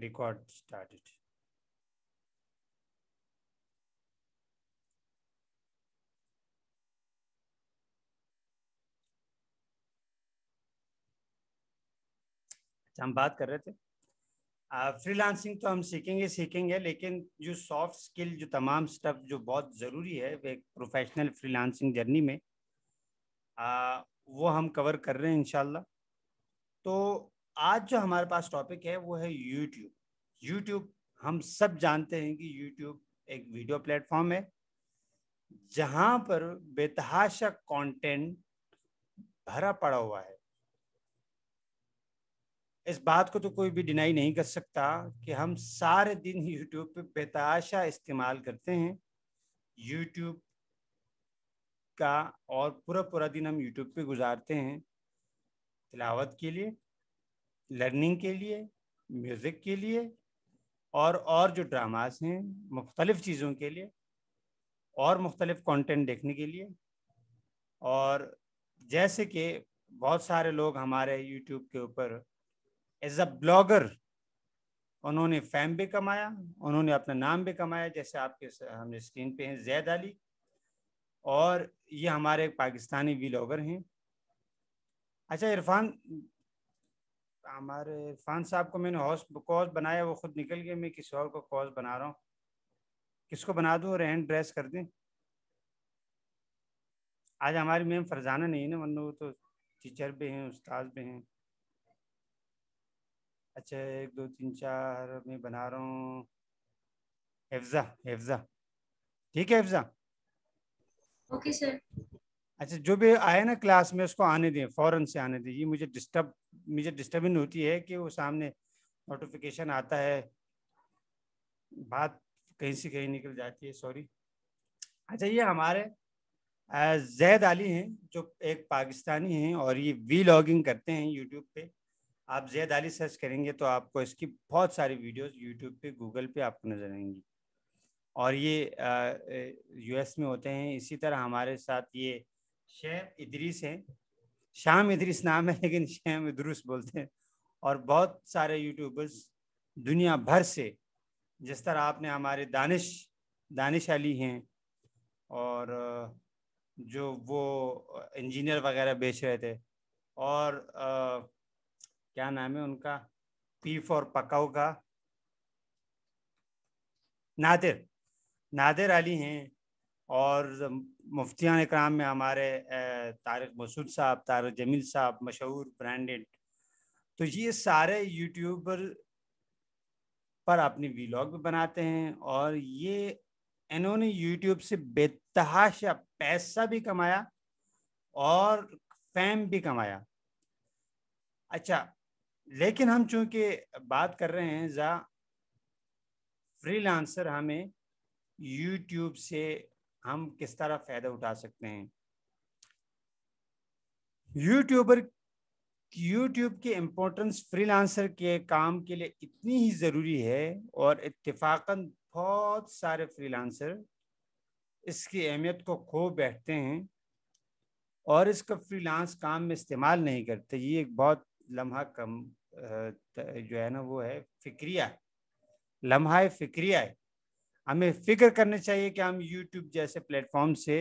record started. अच्छा, हम बात कर रहे थे फ्रीलांसिंग तो हम सीखेंगे सीखेंगे लेकिन जो सॉफ्ट स्किल जो तमाम स्टफ जो बहुत ज़रूरी है एक प्रोफेशनल फ्रीलांसिंग जर्नी में आ, वो हम कवर कर रहे हैं इनशाला तो आज जो हमारे पास टॉपिक है वो है यूट्यूब यूट्यूब हम सब जानते हैं कि यूट्यूब एक वीडियो प्लेटफॉर्म है जहाँ पर बेतहाशा कंटेंट भरा पड़ा हुआ है इस बात को तो कोई भी डिनाई नहीं कर सकता कि हम सारे दिन यूट्यूब पे बेतहाशा इस्तेमाल करते हैं यूट्यूब का और पूरा पूरा दिन हम यूट्यूब पे गुजारते हैं तिलावत के लिए लर्निंग के लिए म्यूज़िक के लिए और और जो ड्रामास हैं मुख्तलिफ़ चीज़ों के लिए और मुख्तलिफ कंटेंट देखने के लिए और जैसे कि बहुत सारे लोग हमारे यूट्यूब के ऊपर एज अ ब्लॉगर उन्होंने फैम भी कमाया उन्होंने अपना नाम भी कमाया जैसे आपके हमने स्क्रीन पे हैं जैद अली और ये हमारे पाकिस्तानी वी हैं अच्छा इरफान हमारे फान साहब को मैंने हौस कॉज बनाया वो खुद निकल गया मैं किसी और को कॉज बना रहा हूँ किसको बना दूँ और हैंड ड्रेस कर दें आज हमारी मैम फरजाना नहीं है ना वरना वो तो टीचर भी हैं उस्ताद भी हैं अच्छा एक दो तीन चार मैं बना रहा हूँ हेफ्जा हेफ्जा ठीक है हेफ्जा ओके सर अच्छा जो भी आए ना क्लास में उसको आने दें फ़ौरन से आने दें ये मुझे डिस्टर्ब मुझे डिस्टर्बिंग होती है कि वो सामने नोटिफिकेशन आता है बात कहीं से कहीं निकल जाती है सॉरी अच्छा ये हमारे जैद अली हैं जो एक पाकिस्तानी हैं और ये वी लॉगिंग करते हैं यूट्यूब पे आप जैद अली सर्च करेंगे तो आपको इसकी बहुत सारी वीडियोस यूट्यूब पे गूगल पे आपको नज़र आएंगी और ये यूएस में होते हैं इसी तरह हमारे साथ ये शेम इद्रिस है शाम इद्रिस नाम है लेकिन शेम इदरूस बोलते हैं और बहुत सारे यूट्यूबर्स दुनिया भर से जिस तरह आपने हमारे दानिश दानिश अली हैं और जो वो इंजीनियर वगैरह बेच रहे थे और आ, क्या नाम है उनका पी फॉर पकाओ का नादिर नादिर अली हैं और मुफ्तियान कराम में हमारे तारक मसूद साहब तारक जमील साहब मशहूर ब्रांडेड तो ये सारे यूट्यूबर पर अपनी वीलॉग भी बनाते हैं और ये इन्होंने यूट्यूब से बेतहाशा पैसा भी कमाया और फैम भी कमाया अच्छा लेकिन हम चूंकि बात कर रहे हैं ज़ा फ्रीलांसर हमें यूट्यूब से हम किस तरह फायदा उठा सकते हैं यूट्यूबर यूट्यूब की इम्पोर्टेंस फ्रीलांसर के काम के लिए इतनी ही ज़रूरी है और इतफाकन बहुत सारे फ्रीलांसर इसकी अहमियत को खो बैठते हैं और इसका फ्रीलांस काम में इस्तेमाल नहीं करते ये एक बहुत लम्हा कम जो है ना वो है फिक्रिया लम्हा फिक्रिया है हमें फिक्र करनी चाहिए कि हम यूट्यूब जैसे प्लेटफॉर्म से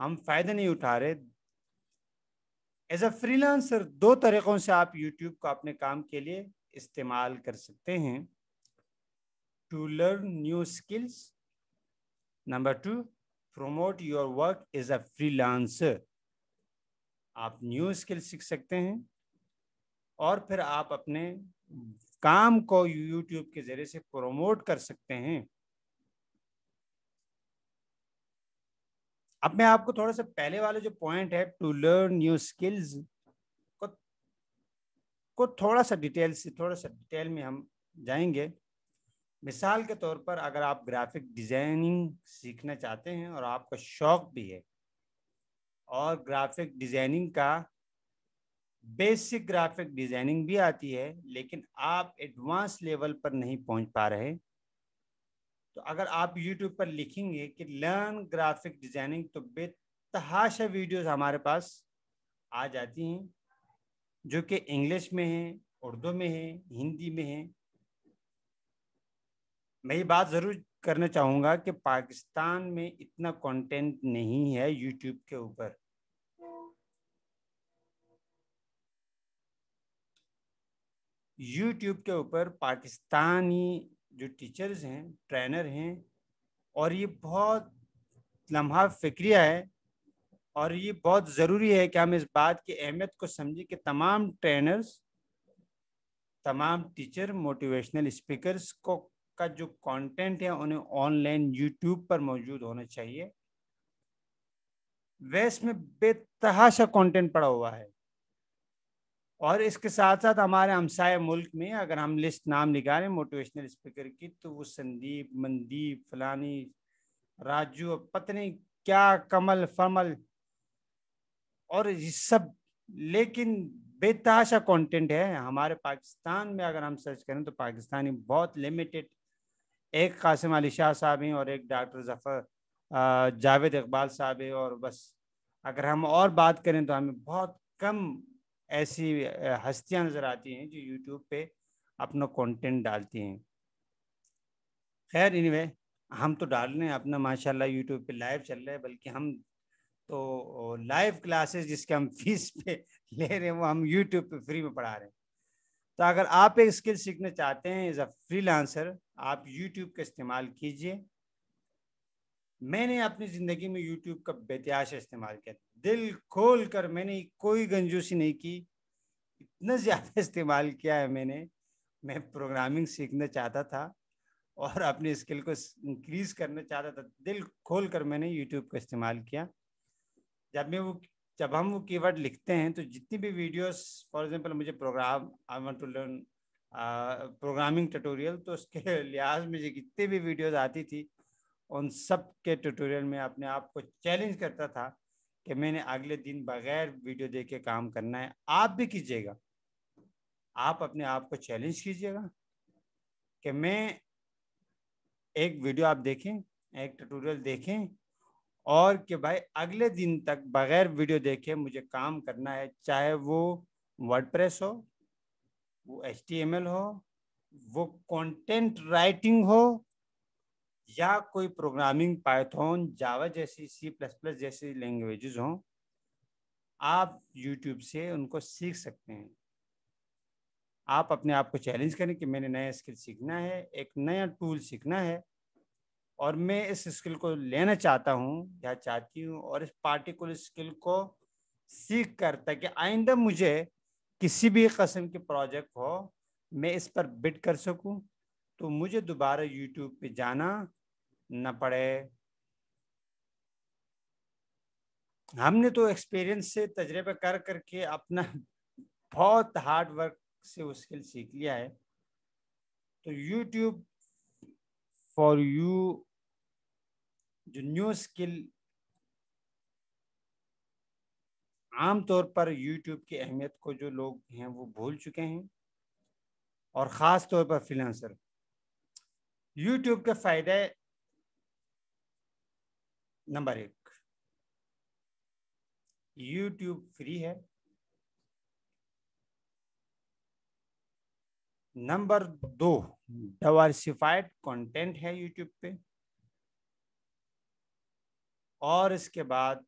हम फ़ायदा नहीं उठा रहे एज अ फ्रीलांसर दो तरीक़ों से आप यूट्यूब को अपने काम के लिए इस्तेमाल कर सकते हैं to learn new skills number two promote your work as a freelancer आप न्यू स्किल सीख सकते हैं और फिर आप अपने काम को यूट्यूब के ज़रिए से प्रोमोट कर सकते हैं अब मैं आपको थोड़ा सा पहले वाले जो पॉइंट है टू लर्न न्यू स्किल्स को को थोड़ा सा डिटेल से थोड़ा सा डिटेल में हम जाएंगे मिसाल के तौर पर अगर आप ग्राफिक डिज़ाइनिंग सीखना चाहते हैं और आपका शौक़ भी है और ग्राफिक डिज़ाइनिंग का बेसिक ग्राफिक डिज़ाइनिंग भी आती है लेकिन आप एडवांस लेवल पर नहीं पहुंच पा रहे तो अगर आप यूट्यूब पर लिखेंगे कि लर्न ग्राफिक डिज़ाइनिंग तो बेतहाशा वीडियोस हमारे पास आ जाती हैं जो कि इंग्लिश में है उर्दू में है हिंदी में है मैं ये बात ज़रूर करना चाहूँगा कि पाकिस्तान में इतना कंटेंट नहीं है यूट्यूब के ऊपर यूट्यूब के ऊपर पाकिस्तानी जो टीचर्स हैं ट्रेनर हैं और ये बहुत लम्हा फिक्रिया है और ये बहुत ज़रूरी है कि हम इस बात की अहमियत को समझें कि तमाम ट्रेनर्स तमाम टीचर मोटिवेशनल स्पीकर्स को का जो कंटेंट है उन्हें ऑनलाइन यूट्यूब पर मौजूद होना चाहिए वैस में बेतहाशा कंटेंट पड़ा हुआ है और इसके साथ साथ हमारे हमसाय मुल्क में अगर हम लिस्ट नाम निकालें मोटिवेशनल स्पीकर की तो वो संदीप मंदीप फलानी राजू पत्नी क्या कमल फमल और ये सब लेकिन बेताशा कंटेंट है हमारे पाकिस्तान में अगर हम सर्च करें तो पाकिस्तानी बहुत लिमिटेड एक कासिम अली शाह साहब हैं और एक डॉक्टर जफ़र जावेद इकबाल साहब हैं और बस अगर हम और बात करें तो हमें बहुत कम ऐसी हस्तियां नज़र आती हैं जो यूट्यूब पे अपना कंटेंट डालती हैं खैर इनवे हम तो डाल रहे हैं अपना माशाल्लाह यूट्यूब पे लाइव चल रहा है बल्कि हम तो लाइव क्लासेस जिसके हम फीस पे ले रहे हैं वो हम यूट्यूब पे फ्री में पढ़ा रहे हैं तो अगर आप एक स्किल सीखना चाहते हैं एज अ फ्री आप यूट्यूब का इस्तेमाल कीजिए मैंने अपनी ज़िंदगी में यूट्यूब का बेत्याश इस्तेमाल किया दिल खोल कर मैंने कोई गंजूसी नहीं की इतना ज़्यादा इस्तेमाल किया है मैंने मैं प्रोग्रामिंग सीखना चाहता था और अपने स्किल को इंक्रीज करना चाहता था दिल खोल कर मैंने यूट्यूब का इस्तेमाल किया जब मैं वो जब हम वो कीवर्ड लिखते हैं तो जितनी भी वीडियोस फॉर एग्जांपल मुझे program I want to learn programming tutorial तो उसके लिहाज में जितनी भी वीडियोस आती थी उन सब के ट्यूटोरियल में अपने आप को चैलेंज करता था कि मैंने अगले दिन बगैर वीडियो देख के काम करना है आप भी कीजिएगा आप अपने आप को चैलेंज कीजिएगा कि मैं एक वीडियो आप देखें एक ट्यूटोरियल देखें और कि भाई अगले दिन तक बगैर वीडियो देखे मुझे काम करना है चाहे वो वर्डप्रेस हो वो एच हो वो कंटेंट राइटिंग हो या कोई प्रोग्रामिंग पाइथन जावा जैसी सी प्लस प्लस जैसी लैंग्वेजेस हों आप यूट्यूब से उनको सीख सकते हैं आप अपने आप को चैलेंज करें कि मैंने नया स्किल सीखना है एक नया टूल सीखना है और मैं इस स्किल को लेना चाहता हूँ या चाहती हूँ और इस पार्टिकुलर स्किल को सीख कर ताकि आइंदा मुझे किसी भी कस्म के प्रोजेक्ट हो मैं इस पर बिट कर सकूँ तो मुझे दोबारा यूट्यूब पे जाना न पड़े हमने तो एक्सपीरियंस से तजर्बे कर करके अपना बहुत हार्ड वर्क से वो स्किल सीख लिया है तो यूट्यूब फॉर यू जो न्यू स्किल आमतौर पर यूट्यूब की अहमियत को जो लोग हैं वो भूल चुके हैं और ख़ास तौर पर फ्रीलांसर यूट्यूब के फायदे नंबर एक यूट्यूब फ्री है नंबर दो डाइवर्सिफाइड कंटेंट है यूट्यूब पे और इसके बाद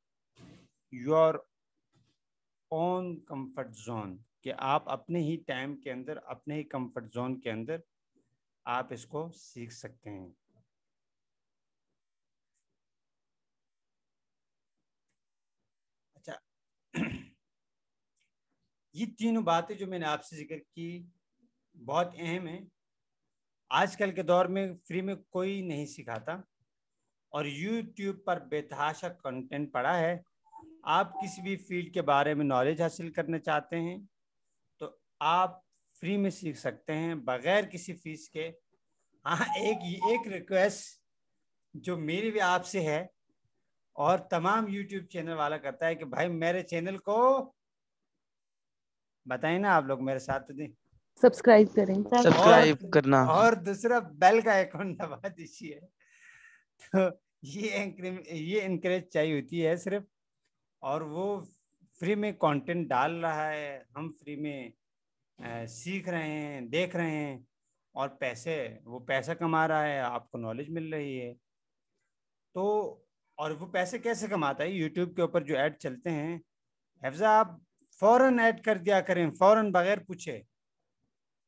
योर ओन कंफर्ट जोन कि आप अपने ही टाइम के अंदर अपने ही कंफर्ट जोन के अंदर आप इसको सीख सकते हैं अच्छा ये तीनों बातें जो मैंने आपसे जिक्र की बहुत अहम है आजकल के दौर में फ्री में कोई नहीं सिखाता और यूट्यूब पर बेतहाशा कंटेंट पड़ा है आप किसी भी फील्ड के बारे में नॉलेज हासिल करना चाहते हैं तो आप फ्री में सीख सकते हैं बगैर किसी फीस के हाँ एक एक रिक्वेस्ट जो मेरी भी आपसे है और तमाम यूट्यूब चैनल वाला करता है कि भाई मेरे चैनल को बताए ना आप लोग मेरे साथ दें तो सब्सक्राइब करें सब्सक्राइब करना और दूसरा बेल का आइकॉन दबा दीजिए तो ये ये इंकरेज चाहिए होती है सिर्फ और वो फ्री में कंटेंट डाल रहा है हम फ्री में सीख रहे हैं देख रहे हैं और पैसे वो पैसा कमा रहा है आपको नॉलेज मिल रही है तो और वो पैसे कैसे कमाता है यूट्यूब के ऊपर जो ऐड चलते हैं हफ्जा आप फौरन ऐड कर दिया करें फौरन बगैर पूछे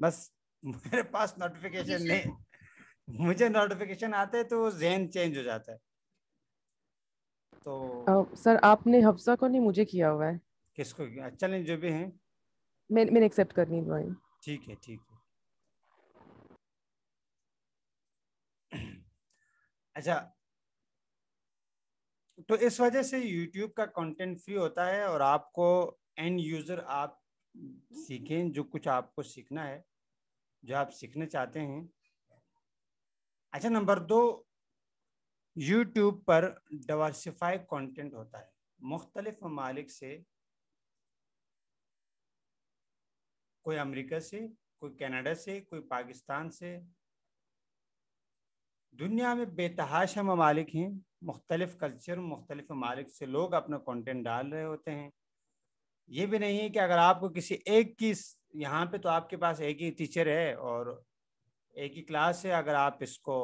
बस मेरे पास नोटिफिकेशन नहीं मुझे नोटिफिकेशन आता है तो जहन चेंज हो जाता है तो सर आपने हफ्सा को नहीं मुझे किया हुआ है किसको चलें जो भी हैं मैंने मैंने एक्सेप्ट करनी ड्राइंग ठीक है ठीक है अच्छा तो इस वजह से YouTube का कंटेंट फ्री होता है और आपको एंड यूज़र आप सीखें जो कुछ आपको सीखना है जो आप सीखना चाहते हैं अच्छा नंबर दो यूट्यूब पर डवर्सिफाई कंटेंट होता है मुख्तलिफ ममालिक से कोई अमेरिका से कोई कनाडा से कोई पाकिस्तान से दुनिया में बेतहाशा ममालिक हैं मुख्तलिफ कल्चर मुख्तलिफ ममालिक से लोग अपना कंटेंट डाल रहे होते हैं ये भी नहीं है कि अगर आपको किसी एक की यहाँ पे तो आपके पास एक ही टीचर है और एक ही क्लास है अगर आप इसको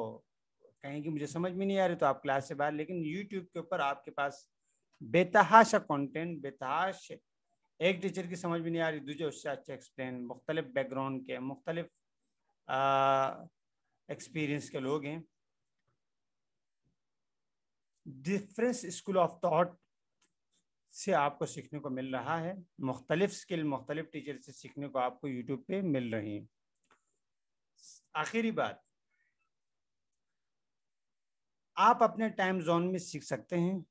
कहें कि मुझे समझ में नहीं आ रही तो आप क्लास से बाहर लेकिन यूट्यूब के ऊपर आपके पास बेतहाशा कंटेंट बेतहाश एक टीचर की समझ भी नहीं आ रही दूसरे उससे अच्छा एक्सप्लेन मुख्तलिफ बैकग्राउंड के मुख्तलिफ एक्सपीरियंस के लोग हैं डिफरेंस स्कूल ऑफ थॉट से आपको सीखने को मिल रहा है मुख्तलिफ स्किल मुख्तलिफ टीचर से सीखने को आपको यूट्यूब पे मिल रही है आखिरी बात आप अपने टाइम जोन में सीख सकते हैं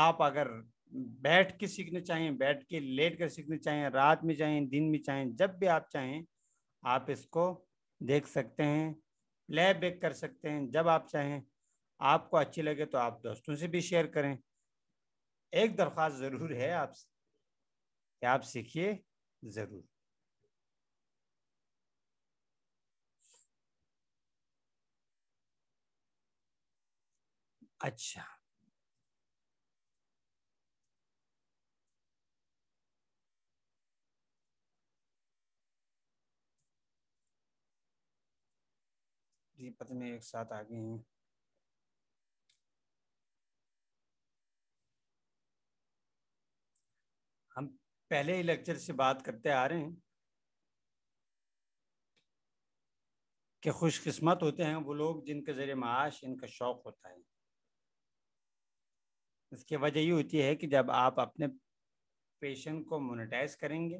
आप अगर बैठ के सीखने चाहें बैठ के लेट कर सीखने चाहें रात में चाहें दिन में चाहें जब भी आप चाहें आप इसको देख सकते हैं प्ले बैक कर सकते हैं जब आप चाहें आपको अच्छी लगे तो आप दोस्तों से भी शेयर करें एक दरख्वास्त ज़रूर है आप कि आप सीखिए ज़रूर अच्छा पति पत्नी एक साथ आ गई हैं हम पहले ही लेक्चर से बात करते आ रहे हैं कि खुशकिस्मत होते हैं वो लोग जिनके ज़रिए माश इनका शौक़ होता है इसकी वजह ये होती है कि जब आप अपने पेशन को मोनेटाइज करेंगे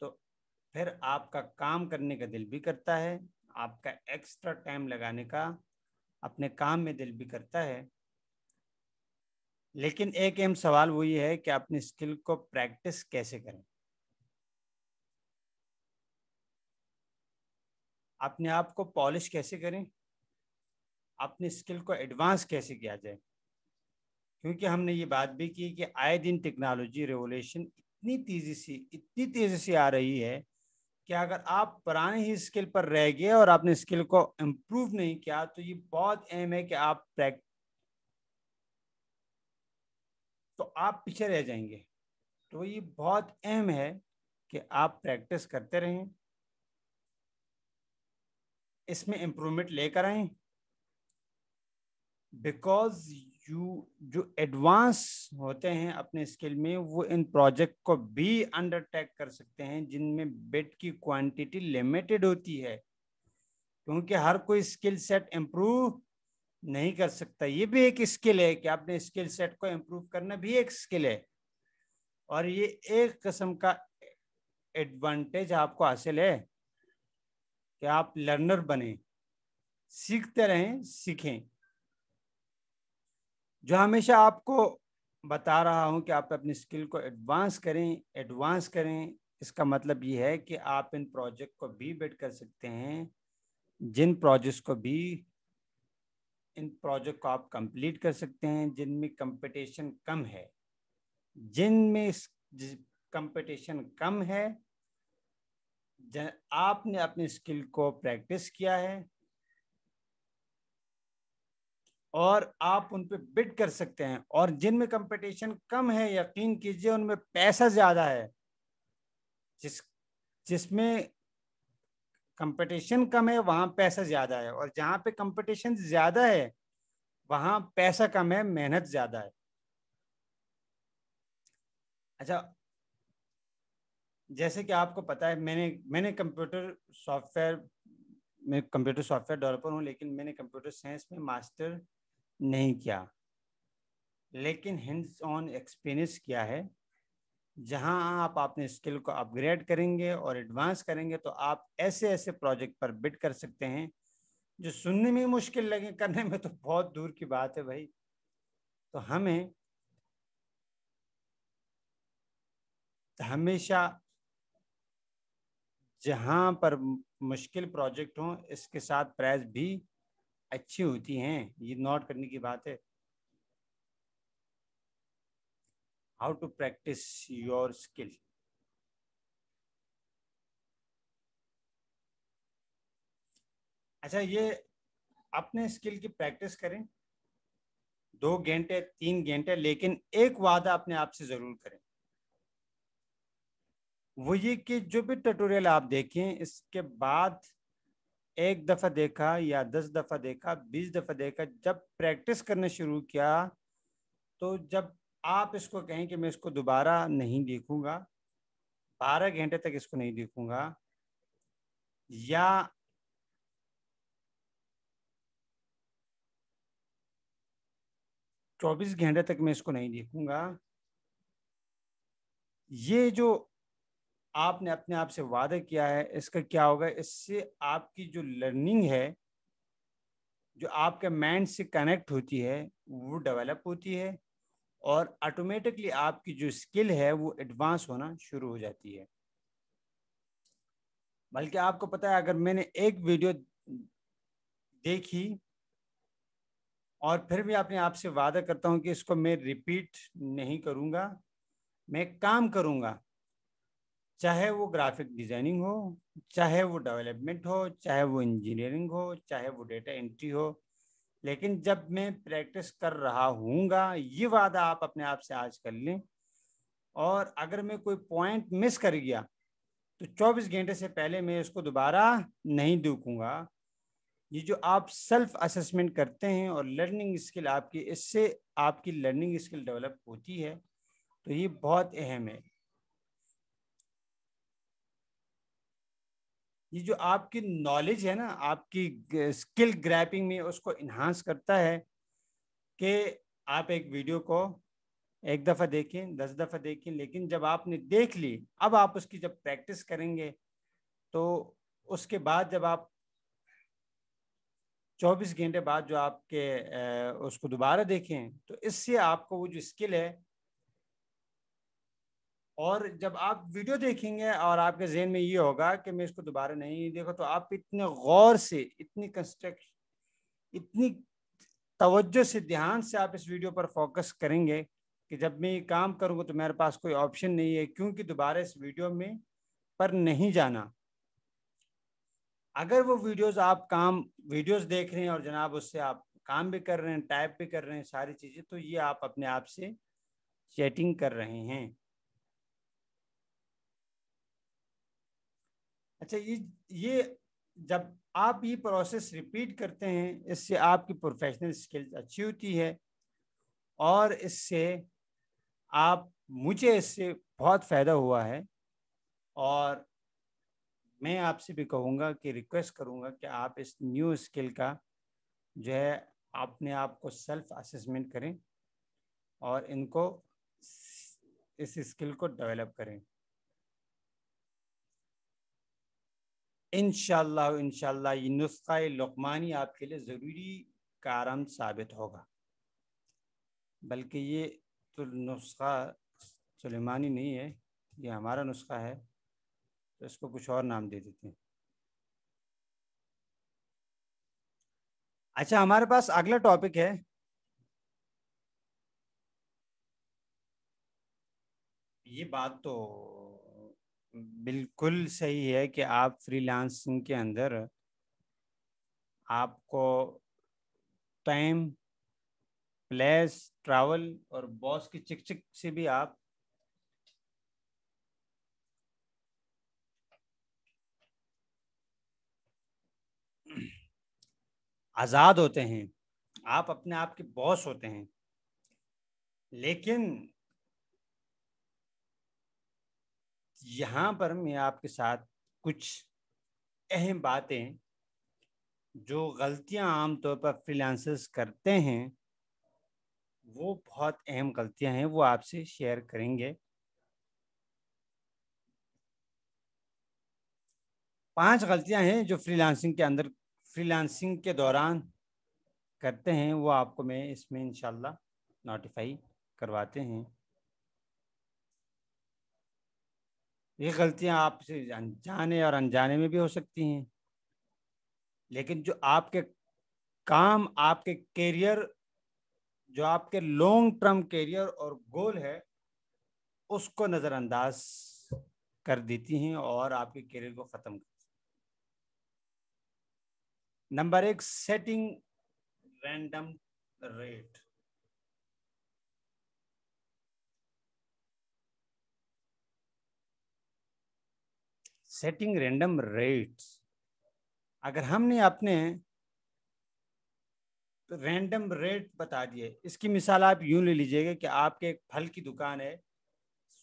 तो फिर आपका काम करने का दिल भी करता है आपका एक्स्ट्रा टाइम लगाने का अपने काम में दिल भी करता है लेकिन एक अहम सवाल वो ये है कि अपनी स्किल को प्रैक्टिस कैसे करें अपने आप को पॉलिश कैसे करें अपनी स्किल को एडवांस कैसे किया जाए क्योंकि हमने ये बात भी की कि आए दिन टेक्नोलॉजी रेवोल्यूशन इतनी तेज़ी से इतनी तेज़ी से आ रही है कि अगर आप पुराने ही स्किल पर रह गए और आपने स्किल को इम्प्रूव नहीं किया तो ये बहुत अहम है कि आप प्रैक्ट तो आप पीछे रह जाएंगे तो ये बहुत अहम है कि आप प्रैक्टिस करते रहें इसमें इम्प्रूवमेंट लेकर आए बिकॉज यू जो एडवांस होते हैं अपने स्किल में वो इन प्रोजेक्ट को भी अंडरटेक कर सकते हैं जिनमें बेड की क्वांटिटी लिमिटेड होती है क्योंकि हर कोई स्किल सेट इम्प्रूव नहीं कर सकता ये भी एक स्किल है कि आपने स्किल सेट को इम्प्रूव करना भी एक स्किल है और ये एक किस्म का एडवांटेज आपको हासिल है कि आप लर्नर बने सीखते रहें सीखें जो हमेशा आपको बता रहा हूँ कि आप अपनी स्किल को एडवांस करें एडवांस करें इसका मतलब ये है कि आप इन प्रोजेक्ट को भी बेट कर सकते हैं जिन प्रोजेक्ट्स को भी इन प्रोजेक्ट को आप कंप्लीट कर सकते हैं जिनमें कंपटीशन कम है जिनमें कंपटीशन कम है आपने अपनी स्किल को प्रैक्टिस किया है और आप उन पे बिड कर सकते हैं और जिनमें कंपटीशन कम है यकीन कीजिए उनमें पैसा ज़्यादा है जिस जिसमें कंपटीशन कम है वहाँ पैसा ज़्यादा है और जहाँ पे कंपटीशन ज़्यादा है वहाँ पैसा कम है मेहनत ज़्यादा है अच्छा जैसे कि आपको पता है मैंने मैंने कंप्यूटर सॉफ्टवेयर मैं कंप्यूटर सॉफ्टवेयर डेवलपर हूँ लेकिन मैंने कंप्यूटर साइंस में मास्टर नहीं किया लेकिन हिंड्स ऑन एक्सपीरियंस क्या है जहां आप अपने स्किल को अपग्रेड करेंगे और एडवांस करेंगे तो आप ऐसे ऐसे प्रोजेक्ट पर बिट कर सकते हैं जो सुनने में मुश्किल लगे करने में तो बहुत दूर की बात है भाई तो हमें हमेशा जहां पर मुश्किल प्रोजेक्ट हो इसके साथ प्राइस भी अच्छी होती हैं ये नोट करने की बात है how to practice your skill अच्छा ये अपने स्किल की प्रैक्टिस करें दो घंटे तीन घंटे लेकिन एक वादा अपने आप से जरूर करें वो ये कि जो भी ट्यूटोरियल आप देखें इसके बाद एक दफा देखा या दस दफा देखा बीस दफा देखा जब प्रैक्टिस करने शुरू किया तो जब आप इसको कहें कि मैं इसको दोबारा नहीं देखूंगा बारह घंटे तक इसको नहीं देखूंगा या चौबीस घंटे तक मैं इसको नहीं देखूंगा ये जो आपने अपने आप से वादा किया है इसका क्या होगा इससे आपकी जो लर्निंग है जो आपके माइंड से कनेक्ट होती है वो डेवलप होती है और ऑटोमेटिकली आपकी जो स्किल है वो एडवांस होना शुरू हो जाती है बल्कि आपको पता है अगर मैंने एक वीडियो देखी और फिर भी अपने आप से वादा करता हूँ कि इसको मैं रिपीट नहीं करूँगा मैं काम करूँगा चाहे वो ग्राफिक डिजाइनिंग हो चाहे वो डेवलपमेंट हो चाहे वो इंजीनियरिंग हो चाहे वो डेटा एंट्री हो लेकिन जब मैं प्रैक्टिस कर रहा हूँगा ये वादा आप अपने आप से आज कर लें और अगर मैं कोई पॉइंट मिस कर गया तो 24 घंटे से पहले मैं इसको दोबारा नहीं देखूँगा ये जो आप सेल्फ असेसमेंट करते हैं और लर्निंग स्किल आपकी इससे आपकी लर्निंग स्किल डेवलप होती है तो ये बहुत अहम है ये जो आपकी नॉलेज है ना आपकी स्किल ग्रैपिंग में उसको इन्हांस करता है कि आप एक वीडियो को एक दफ़ा देखें दस दफ़ा देखें लेकिन जब आपने देख ली अब आप उसकी जब प्रैक्टिस करेंगे तो उसके बाद जब आप 24 घंटे बाद जो आपके उसको दोबारा देखें तो इससे आपको वो जो स्किल है और जब आप वीडियो देखेंगे और आपके जहन में ये होगा कि मैं इसको दोबारा नहीं देखो तो आप इतने गौर से इतनी कंस्ट्रक्ट इतनी तवज्जो से ध्यान से आप इस वीडियो पर फोकस करेंगे कि जब मैं ये काम करूँगा तो मेरे पास कोई ऑप्शन नहीं है क्योंकि दोबारा इस वीडियो में पर नहीं जाना अगर वो वीडियोस आप काम वीडियोस देख रहे हैं और जनाब उससे आप काम भी कर रहे हैं टाइप भी कर रहे हैं सारी चीज़ें तो ये आप अपने आप से चैटिंग कर रहे हैं अच्छा ये ये जब आप ये प्रोसेस रिपीट करते हैं इससे आपकी प्रोफेशनल स्किल्स अच्छी होती है और इससे आप मुझे इससे बहुत फ़ायदा हुआ है और मैं आपसे भी कहूँगा कि रिक्वेस्ट करूँगा कि आप इस न्यू स्किल का जो है अपने आप को सेल्फ असेसमेंट करें और इनको इस स्किल को डेवलप करें इनशाला इनशाला ये नुस्खा लकमानी आपके लिए ज़रूरी कारम साबित होगा बल्कि ये तो नुस्खा सुलेमानी नहीं है ये हमारा नुस्खा है तो इसको कुछ और नाम दे देते हैं अच्छा हमारे पास अगला टॉपिक है ये बात तो बिल्कुल सही है कि आप फ्रीलांसिंग के अंदर आपको टाइम प्लेस ट्रैवल और बॉस की चिक चिक से भी आप आज़ाद होते हैं आप अपने आप के बॉस होते हैं लेकिन यहाँ पर मैं आपके साथ कुछ अहम बातें जो गलतियाँ आमतौर पर फ्रीलांसर्स करते हैं वो बहुत अहम गलतियाँ हैं वो आपसे शेयर करेंगे पांच गलतियां हैं जो फ्रीलांसिंग के अंदर फ्रीलांसिंग के दौरान करते हैं वो आपको मैं इसमें इनशाला नोटिफाई करवाते हैं ये गलतियां आपसे जाने और अनजाने में भी हो सकती हैं लेकिन जो आपके काम आपके कैरियर जो आपके लॉन्ग टर्म कैरियर और गोल है उसको नज़रअंदाज कर देती हैं और आपके कैरियर को ख़त्म कर देती नंबर एक setting random rate setting random rates अगर हमने अपने रैंडम रेट बता दिए इसकी मिसाल आप यूं ले लीजिएगा कि आपके एक फल की दुकान है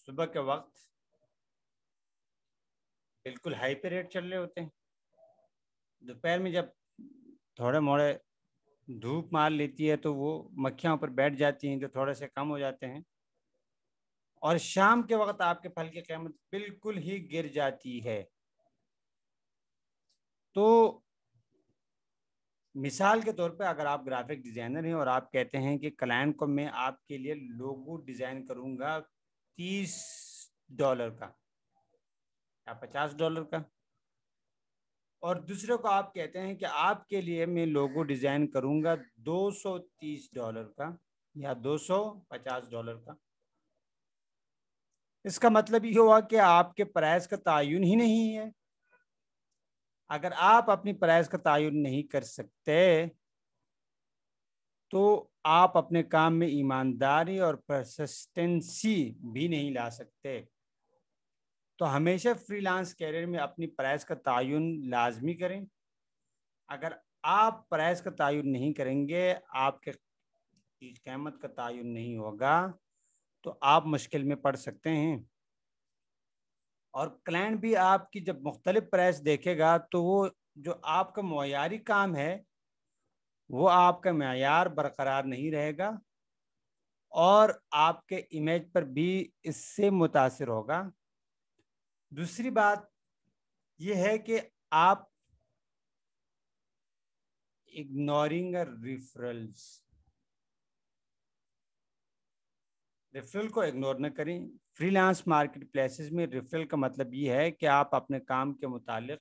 सुबह के वक्त बिल्कुल हाई पे रेट चल रहे होते हैं दोपहर में जब थोड़े मोड़े धूप मार लेती है तो वो मक्खियाँ ऊपर बैठ जाती हैं जो थोड़े से कम हो जाते हैं और शाम के वक्त आपके फल की कीमत बिल्कुल ही गिर जाती है तो मिसाल के तौर पे अगर आप ग्राफिक डिज़ाइनर हैं और आप कहते हैं कि क्लाइंट को मैं आपके लिए लोगो डिज़ाइन करूंगा तीस डॉलर का या पचास डॉलर का और दूसरे को आप कहते हैं कि आपके लिए मैं लोगो डिज़ाइन करूंगा दो सौ तीस डॉलर का या दो सौ पचास डॉलर का इसका मतलब ये हुआ कि आपके प्राइस का तयन ही नहीं है अगर आप अपनी प्राइस का तयन नहीं कर सकते तो आप अपने काम में ईमानदारी और परसिस्टेंसी भी नहीं ला सकते तो हमेशा फ्रीलांस कैरियर में अपनी प्राइस का तयन लाजमी करें अगर आप प्राइस का तयन नहीं करेंगे आपके कीमत का तयन नहीं होगा तो आप मुश्किल में पड़ सकते हैं और क्लाइंट भी आपकी जब मुख्तलिफ प्राइस देखेगा तो वो जो आपका मैारी काम है वो आपका मैार बरकरार नहीं रहेगा और आपके इमेज पर भी इससे मुतासर होगा दूसरी बात यह है कि आप इग्नोरिंग रेफरल्स रेफरल को इग्नोर न करें फ्रीलांस मार्केट प्लेसेस में रेफरल का मतलब ये है कि आप अपने काम के मुतालिक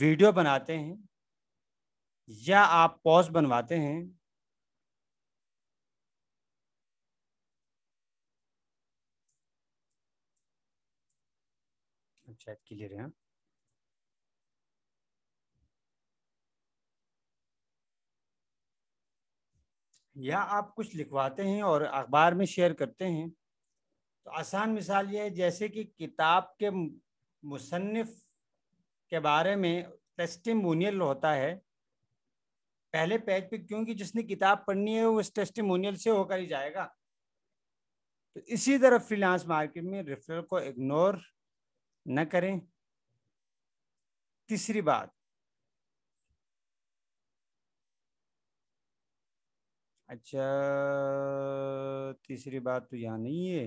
वीडियो बनाते हैं या आप पोस्ट बनवाते हैं शायद क्लियर है हाँ। या आप कुछ लिखवाते हैं और अखबार में शेयर करते हैं तो आसान मिसाल ये है जैसे कि किताब के मुसनफ़ के बारे में टेस्टिमोनियल होता है पहले पेज पे क्योंकि जिसने किताब पढ़नी है वो इस टेस्टिमोनियल से होकर ही जाएगा तो इसी तरह फ्रीलांस मार्केट में रेफरल को इग्नोर न करें तीसरी बात अच्छा तीसरी बात तो यहाँ नहीं है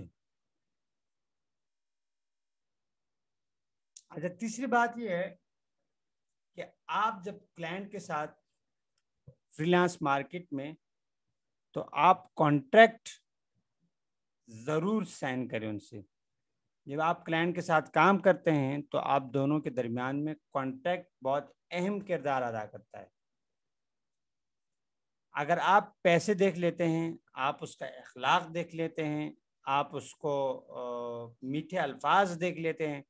अच्छा तीसरी बात यह है कि आप जब क्लाइंट के साथ फ्रीलांस मार्केट में तो आप कॉन्ट्रैक्ट ज़रूर साइन करें उनसे जब आप क्लाइंट के साथ काम करते हैं तो आप दोनों के दरमियान में कॉन्ट्रैक्ट बहुत अहम किरदार अदा करता है अगर आप पैसे देख लेते हैं आप उसका अखलाक देख लेते हैं आप उसको मीठे अल्फाज देख लेते हैं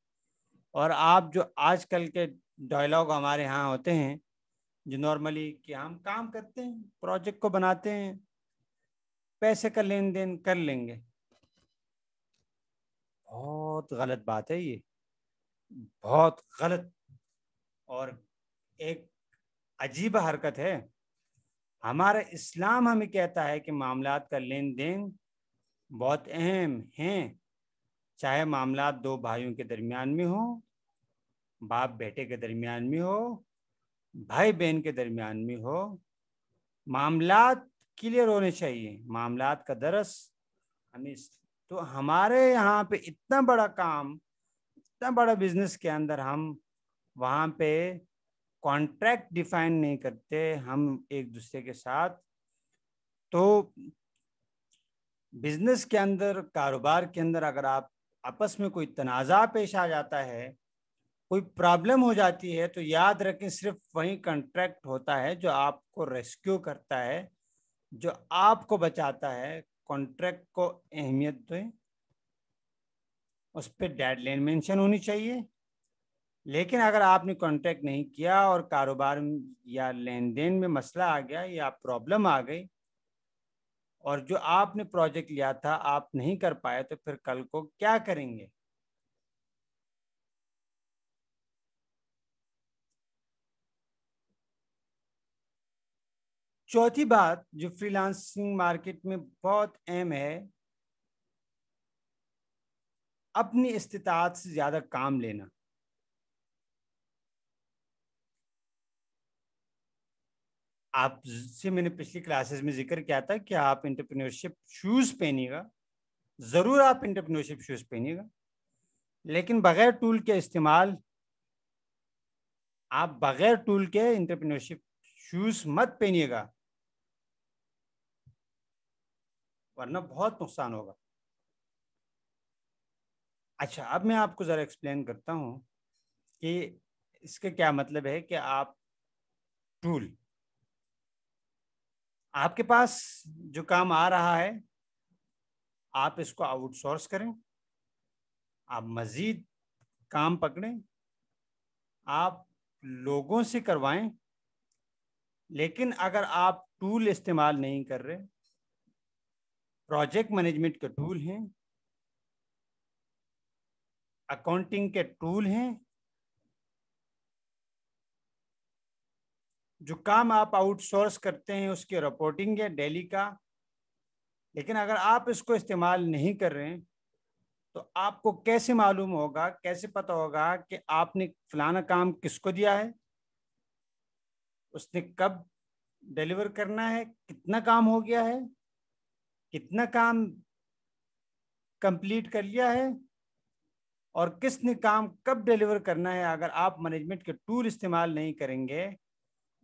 और आप जो आजकल के डायलॉग हमारे यहाँ होते हैं जो नॉर्मली कि हम काम करते हैं प्रोजेक्ट को बनाते हैं पैसे का लेन देन कर लेंगे बहुत गलत बात है ये बहुत गलत और एक अजीब हरकत है हमारा इस्लाम हमें कहता है कि मामला का लेन देन बहुत अहम है चाहे मामला दो भाइयों के दरमियान में हो बाप बेटे के दरमियान में हो भाई बहन के दरमियान में हो मामला क्लियर होने चाहिए मामला का दरस हमें तो हमारे यहाँ पे इतना बड़ा काम इतना बड़ा बिजनेस के अंदर हम वहाँ पे कॉन्ट्रैक्ट डिफाइन नहीं करते हम एक दूसरे के साथ तो बिजनेस के अंदर कारोबार के अंदर अगर आप आपस में कोई तनाज़ा पेश आ जाता है कोई प्रॉब्लम हो जाती है तो याद रखें सिर्फ वही कॉन्ट्रैक्ट होता है जो आपको रेस्क्यू करता है जो आपको बचाता है कॉन्ट्रैक्ट को अहमियत दें उस पर डेडलाइन मेंशन होनी चाहिए लेकिन अगर आपने कांटेक्ट नहीं किया और कारोबार या लेन देन में मसला आ गया या प्रॉब्लम आ गई और जो आपने प्रोजेक्ट लिया था आप नहीं कर पाए तो फिर कल को क्या करेंगे चौथी बात जो फ्रीलांसिंग मार्केट में बहुत अहम है अपनी इस्तात से ज़्यादा काम लेना आपसे मैंने पिछली क्लासेस में जिक्र किया था कि आप इंटरप्रेन्योरशिप शूज़ पहनिएगा ज़रूर आप इंटरप्रेन्योरशिप शूज़ पहनिएगा लेकिन बगैर टूल के इस्तेमाल आप बगैर टूल के इंटरप्रेन्योरशिप शूज़ मत पहनिएगा वरना बहुत नुकसान होगा अच्छा अब मैं आपको ज़रा एक्सप्लेन करता हूँ कि इसका क्या मतलब है कि आप टूल आपके पास जो काम आ रहा है आप इसको आउटसोर्स करें आप मजीद काम पकड़ें आप लोगों से करवाएं लेकिन अगर आप टूल इस्तेमाल नहीं कर रहे प्रोजेक्ट मैनेजमेंट के टूल हैं अकाउंटिंग के टूल हैं जो काम आप आउटसोर्स करते हैं उसकी रिपोर्टिंग है डेली का लेकिन अगर आप इसको इस्तेमाल नहीं कर रहे हैं तो आपको कैसे मालूम होगा कैसे पता होगा कि आपने फलाना काम किसको दिया है उसने कब डिलीवर करना है कितना काम हो गया है कितना काम कंप्लीट कर लिया है और किसने काम कब डिलीवर करना है अगर आप मैनेजमेंट के टूल इस्तेमाल नहीं करेंगे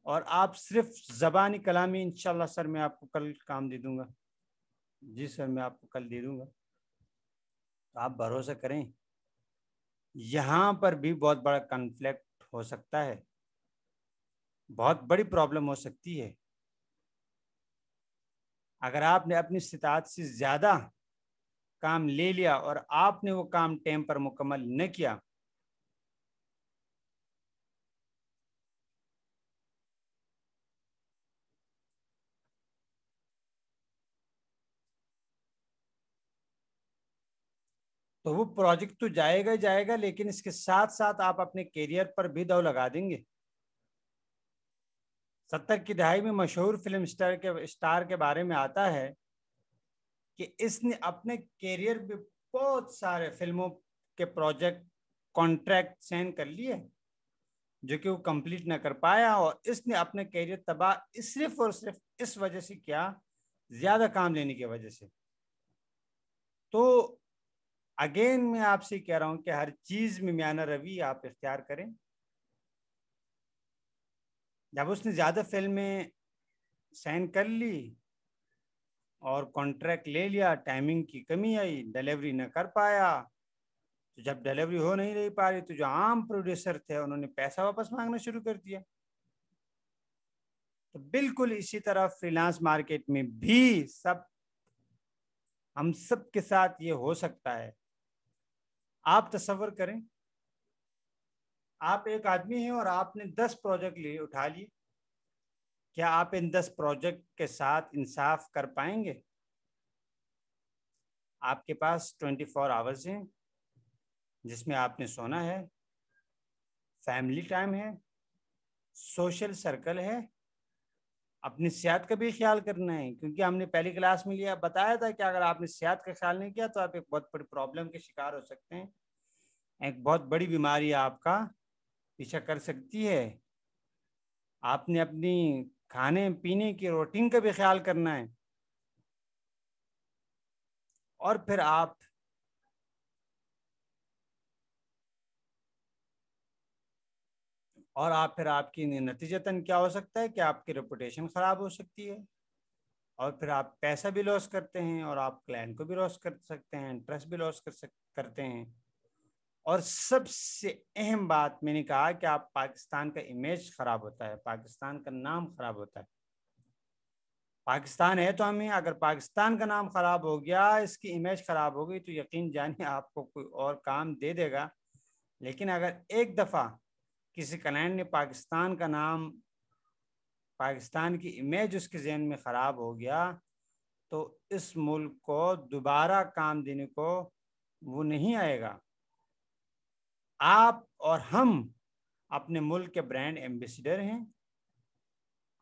और आप सिर्फ ज़बानी कलामी इन सर मैं आपको कल काम दे दूँगा जी सर मैं आपको कल दे दूँगा तो आप भरोसा करें यहाँ पर भी बहुत बड़ा कन्फ्लिक्ट हो सकता है बहुत बड़ी प्रॉब्लम हो सकती है अगर आपने अपनी सितात से ज़्यादा काम ले लिया और आपने वो काम टाइम पर मुकम्मल न किया तो वो प्रोजेक्ट तो जाएगा ही जाएगा लेकिन इसके साथ साथ आप अपने करियर पर भी दव लगा देंगे सत्तर की दहाई में मशहूर फिल्म स्टार के स्टार के बारे में आता है कि इसने अपने करियर में बहुत सारे फिल्मों के प्रोजेक्ट कॉन्ट्रैक्ट साइन कर लिए जो कि वो कंप्लीट ना कर पाया और इसने अपने करियर तबाह सिर्फ और सिर्फ इस वजह से किया ज़्यादा काम लेने की वजह से तो अगेन मैं आपसे कह रहा हूं कि हर चीज में म्याना रवि आप इख्तियार करें जब उसने ज्यादा फिल्में साइन कर ली और कॉन्ट्रैक्ट ले लिया टाइमिंग की कमी आई डिलीवरी न कर पाया तो जब डिलीवरी हो नहीं रही पा रही तो जो आम प्रोड्यूसर थे उन्होंने पैसा वापस मांगना शुरू कर दिया तो बिल्कुल इसी तरह फ्रीलांस मार्केट में भी सब हम सब के साथ ये हो सकता है आप तस्वर करें आप एक आदमी हैं और आपने दस प्रोजेक्ट लिए उठा लिए क्या आप इन दस प्रोजेक्ट के साथ इंसाफ कर पाएंगे आपके पास ट्वेंटी फोर आवर्स हैं जिसमें आपने सोना है फैमिली टाइम है सोशल सर्कल है अपनी सेहत का भी ख्याल करना है क्योंकि हमने पहली क्लास में लिया बताया था कि अगर आपने सेहत का ख्याल नहीं किया तो आप एक बहुत बड़ी प्रॉब्लम के शिकार हो सकते हैं एक बहुत बड़ी बीमारी आपका पीछा कर सकती है आपने अपनी खाने पीने की रूटीन का भी ख्याल करना है और फिर आप और आप फिर आपकी नतीजतन क्या हो सकता है कि आपकी रेपुटेशन ख़राब हो सकती है और फिर आप पैसा भी लॉस करते हैं और आप क्लाइंट को भी लॉस कर सकते हैं ट्रस्ट भी लॉस कर सक करते हैं और सबसे अहम बात मैंने कहा कि आप पाकिस्तान का इमेज ख़राब होता है पाकिस्तान का नाम ख़राब होता है पाकिस्तान है तो हमें अगर पाकिस्तान का नाम ख़राब हो गया इसकी इमेज ख़राब हो गई तो यकीन जानिए आपको कोई और काम दे देगा लेकिन अगर एक दफ़ा किसी क्लाइंट ने पाकिस्तान का नाम पाकिस्तान की इमेज उसके जहन में ख़राब हो गया तो इस मुल्क को दोबारा काम देने को वो नहीं आएगा आप और हम अपने मुल्क के ब्रांड एम्बेसडर हैं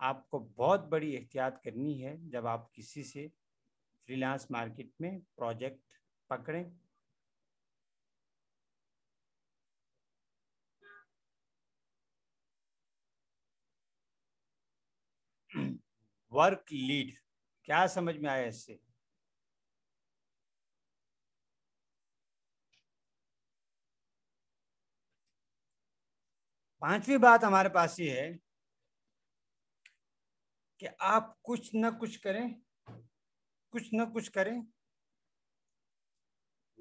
आपको बहुत बड़ी एहतियात करनी है जब आप किसी से फ्रीलांस मार्केट में प्रोजेक्ट पकड़ें वर्क लीड क्या समझ में आया इससे पांचवी बात हमारे पास ये है कि आप कुछ न कुछ करें कुछ ना कुछ करें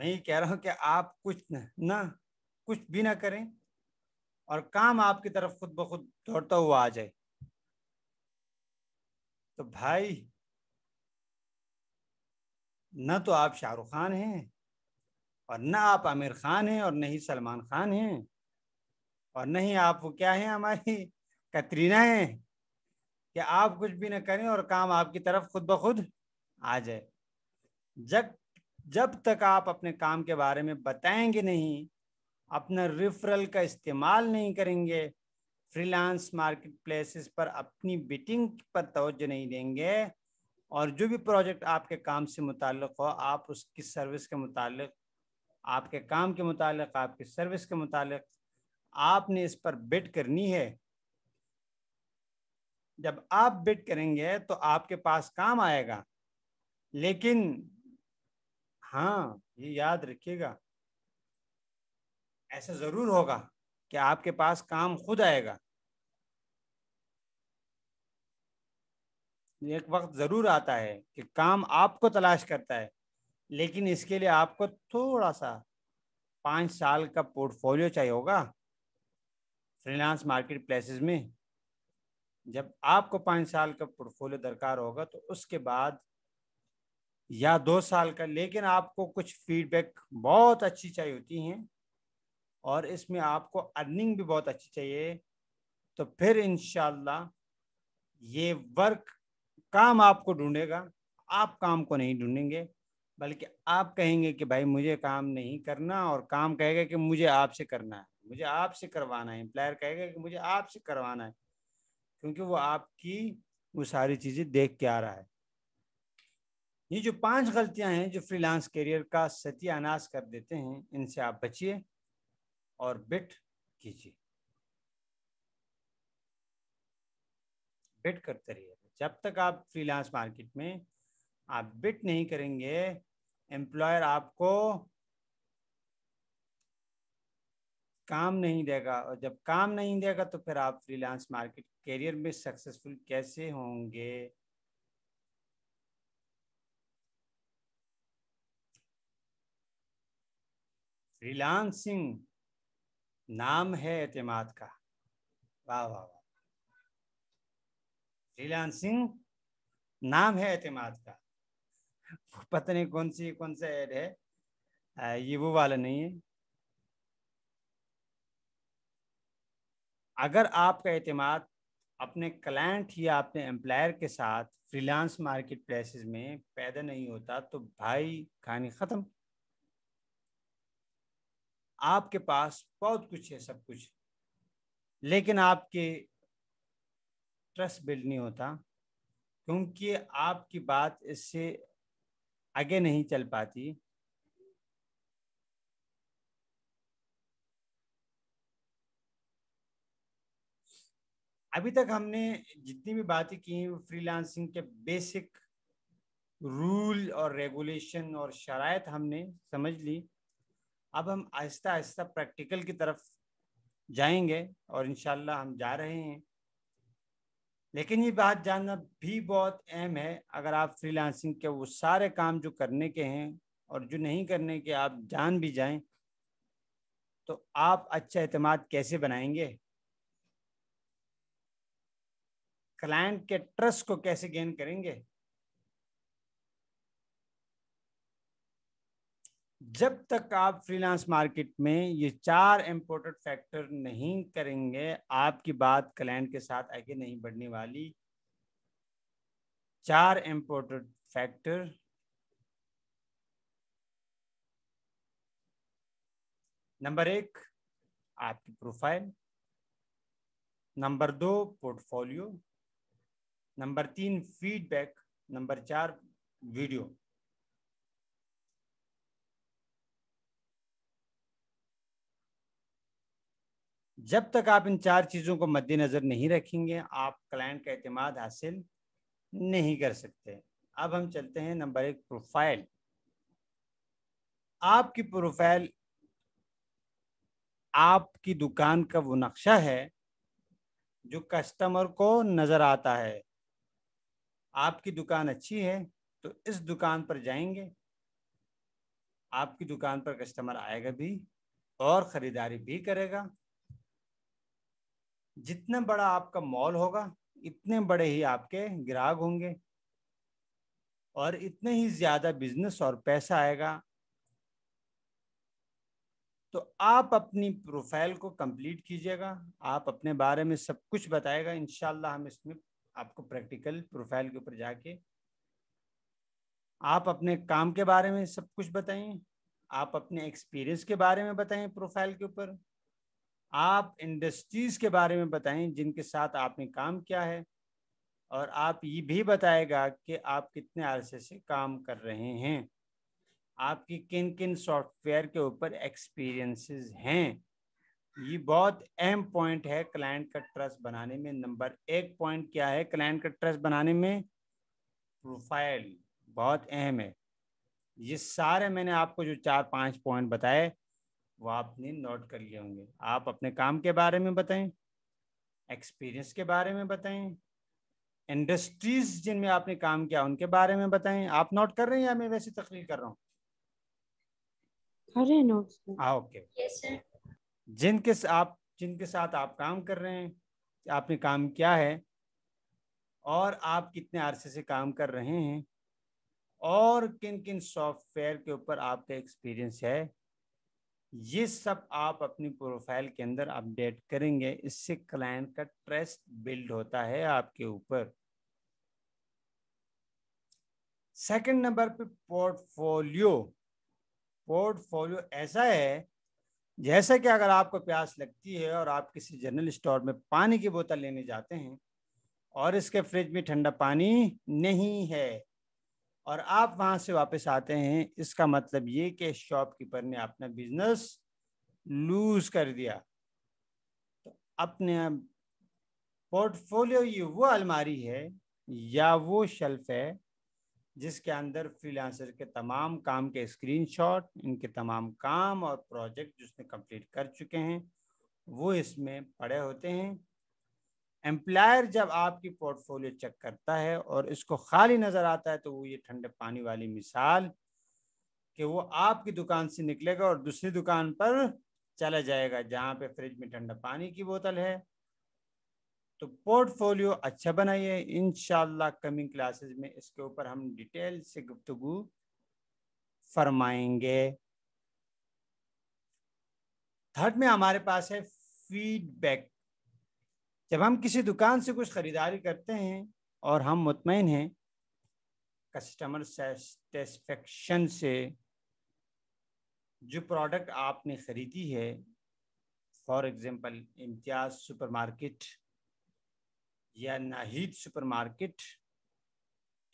मैं ये कह रहा हूं कि आप कुछ न, ना कुछ भी ना करें और काम आपकी तरफ खुद ब खुद दौड़ता हुआ आ जाए तो भाई न तो आप शाहरुख खान हैं और न आप आमिर खान हैं और न ही सलमान खान हैं और न ही आप क्या हैं हमारी कतरीना हैं कि आप कुछ भी ना करें और काम आपकी तरफ खुद ब खुद आ जाए जब जब तक आप अपने काम के बारे में बताएंगे नहीं अपना रिफरल का इस्तेमाल नहीं करेंगे फ्रीलांस मार्केट प्लेसेस पर अपनी बिटिंग पर तोज्जो नहीं देंगे और जो भी प्रोजेक्ट आपके काम से मुतल हो आप उसकी सर्विस के मुतल आपके काम के मुतल आपकी सर्विस के मुतल आपने इस पर बिट करनी है जब आप बिट करेंगे तो आपके पास काम आएगा लेकिन हाँ ये याद रखिएगा ऐसा ज़रूर होगा कि आपके पास काम खुद आएगा एक वक्त ज़रूर आता है कि काम आपको तलाश करता है लेकिन इसके लिए आपको थोड़ा सा पाँच साल का पोर्टफोलियो चाहिए होगा फ्रीलांस मार्केट प्लेसेस में जब आपको पाँच साल का पोर्टफोलियो दरकार होगा तो उसके बाद या दो साल का लेकिन आपको कुछ फीडबैक बहुत अच्छी चाहिए होती हैं और इसमें आपको अर्निंग भी बहुत अच्छी चाहिए तो फिर इन ये वर्क काम आपको ढूंढेगा आप काम को नहीं ढूंढेंगे बल्कि आप कहेंगे कि भाई मुझे काम नहीं करना और काम कहेगा कि मुझे आपसे करना है मुझे आपसे करवाना है एम्प्लायर कहेगा कि मुझे आपसे करवाना है क्योंकि वो आपकी वो सारी चीज़ें देख के आ रहा है ये जो पांच गलतियां हैं जो फ्रीलांस करियर का सत्यानाश कर देते हैं इनसे आप बचिए बिट कीजिए बिट करते रहिए जब तक आप फ्रीलांस मार्केट में आप बिट नहीं करेंगे एम्प्लॉयर आपको काम नहीं देगा और जब काम नहीं देगा तो फिर आप फ्रीलांस मार्केट कैरियर में सक्सेसफुल कैसे होंगे फ्रीलांसिंग नाम है एतमाद का वाह वाह वाह रिलायंस सिंह नाम है एतमाद का पता नहीं कौन सी कौन सा ऐड है ये वो वाला नहीं है अगर आपका एतमाद अपने क्लाइंट या अपने एम्प्लायर के साथ फ्रीलांस मार्केट प्लेसेस में पैदा नहीं होता तो भाई कहानी ख़त्म आपके पास बहुत कुछ है सब कुछ लेकिन आपके ट्रस्ट बिल्ड नहीं होता क्योंकि आपकी बात इससे आगे नहीं चल पाती अभी तक हमने जितनी भी बातें की फ्रीलांसिंग के बेसिक रूल और रेगुलेशन और शराय हमने समझ ली अब हम आहिस्ता आहिस्ता प्रैक्टिकल की तरफ जाएंगे और इन हम जा रहे हैं लेकिन ये बात जानना भी बहुत अहम है अगर आप फ्रीलांसिंग के वो सारे काम जो करने के हैं और जो नहीं करने के आप जान भी जाएं तो आप अच्छा अतमाद कैसे बनाएंगे क्लाइंट के ट्रस्ट को कैसे गेन करेंगे जब तक आप फ्रीलांस मार्केट में ये चार इम्पोर्टेंट फैक्टर नहीं करेंगे आपकी बात क्लाइंट के साथ आगे नहीं बढ़ने वाली चार इम्पोर्टेंट फैक्टर नंबर एक आपकी प्रोफाइल नंबर दो पोर्टफोलियो नंबर तीन फीडबैक नंबर चार वीडियो जब तक आप इन चार चीज़ों को मद्देनज़र नहीं रखेंगे आप क्लाइंट का अतमाद हासिल नहीं कर सकते अब हम चलते हैं नंबर एक प्रोफाइल आपकी प्रोफाइल आपकी दुकान का वो नक्शा है जो कस्टमर को नज़र आता है आपकी दुकान अच्छी है तो इस दुकान पर जाएंगे आपकी दुकान पर कस्टमर आएगा भी और ख़रीदारी भी करेगा जितना बड़ा आपका मॉल होगा इतने बड़े ही आपके ग्राहक होंगे और इतने ही ज्यादा बिजनेस और पैसा आएगा तो आप अपनी प्रोफाइल को कंप्लीट कीजिएगा आप अपने बारे में सब कुछ बताएगा इनशाला हम इसमें आपको प्रैक्टिकल प्रोफाइल के ऊपर जाके आप अपने काम के बारे में सब कुछ बताएं आप अपने एक्सपीरियंस के बारे में बताएं प्रोफाइल के ऊपर आप इंडस्ट्रीज के बारे में बताएं जिनके साथ आपने काम किया है और आप ये भी बताएगा कि आप कितने अरसे से काम कर रहे हैं आपकी किन किन सॉफ्टवेयर के ऊपर एक्सपीरियंसेस हैं ये बहुत अहम पॉइंट है क्लाइंट का ट्रस्ट बनाने में नंबर एक पॉइंट क्या है क्लाइंट का ट्रस्ट बनाने में प्रोफाइल बहुत अहम है ये सारे मैंने आपको जो चार पांच पॉइंट बताए वो आपने नोट कर लिए होंगे आप अपने काम के बारे में बताएं एक्सपीरियंस के बारे में बताएं इंडस्ट्रीज जिनमें आपने काम किया उनके बारे में बताएं आप नोट कर रहे हैं या मैं वैसे तकलीर कर रहा हूँ ओके हाँ, जिनके आप जिनके साथ आप काम कर रहे हैं आपने काम किया है और आप कितने अरसे से काम कर रहे हैं और किन किन सॉफ्टवेयर के ऊपर आपका एक्सपीरियंस है ये सब आप अपनी प्रोफाइल के अंदर अपडेट करेंगे इससे क्लाइंट का ट्रस्ट बिल्ड होता है आपके ऊपर सेकंड नंबर पे पोर्टफोलियो पोर्टफोलियो ऐसा है जैसा कि अगर आपको प्यास लगती है और आप किसी जनरल स्टोर में पानी की बोतल लेने जाते हैं और इसके फ्रिज में ठंडा पानी नहीं है और आप वहाँ से वापस आते हैं इसका मतलब ये कि शॉपकीपर ने अपना बिजनेस लूज कर दिया तो अपने पोर्टफोलियो ये वो अलमारी है या वो शेल्फ है जिसके अंदर फ्रीलांसर के तमाम काम के स्क्रीनशॉट, इनके तमाम काम और प्रोजेक्ट जिसने कंप्लीट कर चुके हैं वो इसमें पड़े होते हैं एम्प्लायर जब आपकी पोर्टफोलियो चेक करता है और इसको खाली नज़र आता है तो वो ये ठंडे पानी वाली मिसाल कि वो आपकी दुकान से निकलेगा और दूसरी दुकान पर चला जाएगा जहां पे फ्रिज में ठंडा पानी की बोतल है तो पोर्टफोलियो अच्छा बनाइए इन कमिंग क्लासेस में इसके ऊपर हम डिटेल से गुफ्तगु फरमाएंगे थर्ड में हमारे पास है फीडबैक जब हम किसी दुकान से कुछ ख़रीदारी करते हैं और हम मुतमिन हैं कस्टमर सेटिस्फेक्शन से जो प्रोडक्ट आपने ख़रीदी है फॉर एग्ज़ाम्पल इम्तियाज़ सुपरमार्केट या नाहिद सुपरमार्केट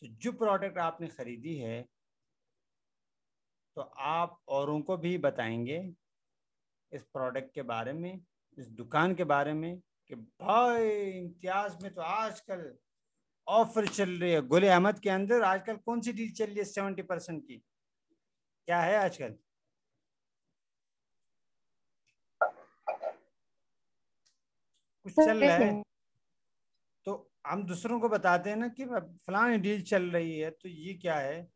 तो जो प्रोडक्ट आपने ख़रीदी है तो आप औरों को भी बताएंगे इस प्रोडक्ट के बारे में इस दुकान के बारे में कि भाई इम्तियाज में तो आजकल ऑफर चल रही है गुल अहमद के अंदर आजकल कौन सी डील चल रही है सेवेंटी परसेंट की क्या है आजकल कुछ चल रहा है तो हम दूसरों को बताते हैं ना कि फलानी डील चल रही है तो ये क्या है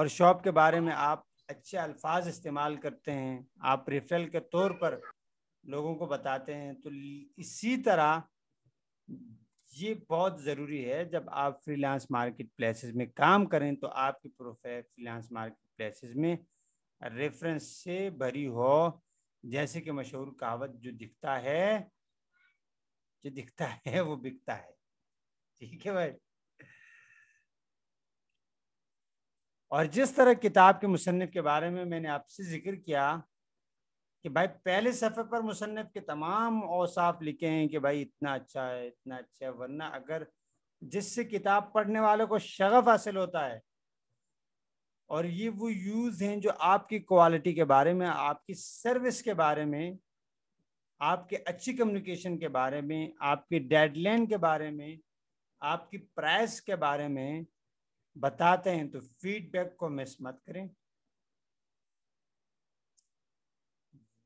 और शॉप के बारे में आप अच्छे अल्फाज इस्तेमाल करते हैं आप रिफरल के तौर पर लोगों को बताते हैं तो इसी तरह ये बहुत ज़रूरी है जब आप फ्रीलांस मार्केट प्लेसेस में काम करें तो आपकी प्रोफाइल फ्रीलांस मार्केट प्लेसेस में रेफरेंस से भरी हो जैसे कि मशहूर कहावत जो दिखता है जो दिखता है वो बिकता है ठीक है भाई और जिस तरह किताब के मुसनफ़ के बारे में मैंने आपसे जिक्र किया कि भाई पहले सफ़े पर मुसनफ़ के तमाम औसाफ लिखे हैं कि भाई इतना अच्छा है इतना अच्छा है वरना अगर जिससे किताब पढ़ने वालों को शगफ हासिल होता है और ये वो यूज़ हैं जो आपकी क्वालिटी के बारे में आपकी सर्विस के बारे में आपके अच्छी कम्युनिकेशन के बारे में आपकी डेडलाइन के बारे में आपकी प्राइस के बारे में बताते हैं तो फीडबैक को मिस मत करें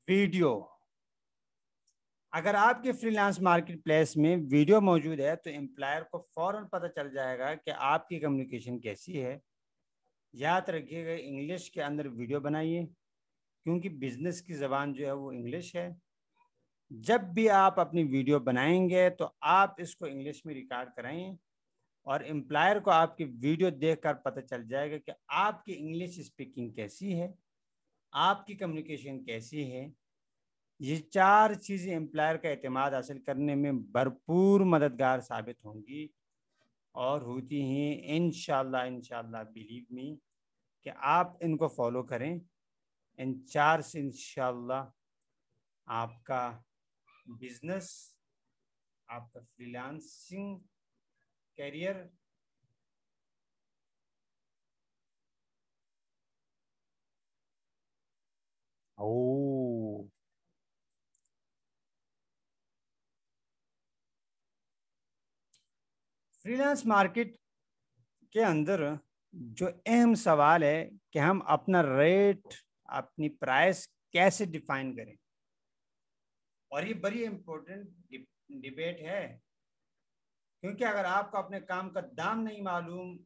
वीडियो अगर आपके फ्रीलांस मार्केट प्लेस में वीडियो मौजूद है तो एम्प्लायर को फौरन पता चल जाएगा कि आपकी कम्युनिकेशन कैसी है याद रखिएगा इंग्लिश के अंदर वीडियो बनाइए क्योंकि बिजनेस की ज़बान जो है वो इंग्लिश है जब भी आप अपनी वीडियो बनाएंगे तो आप इसको इंग्लिश में रिकॉर्ड कराएं और एम्प्लायर को आपकी वीडियो देखकर पता चल जाएगा कि आपकी इंग्लिश स्पीकिंग कैसी है आपकी कम्युनिकेशन कैसी है ये चार चीज़ें एम्प्लायर का अतमाद हासिल करने में भरपूर मददगार साबित होंगी और होती हैं इन शाला बिलीव मी कि आप इनको फॉलो करें इन चार से इन आपका बिजनेस आपका freelancing career Oh. Freelance market के अंदर जो अहम सवाल है कि हम अपना रेट अपनी प्राइस कैसे डिफाइन करें और ये बड़ी इम्पोर्टेंट डिबेट है क्योंकि अगर आपको अपने काम का दाम नहीं मालूम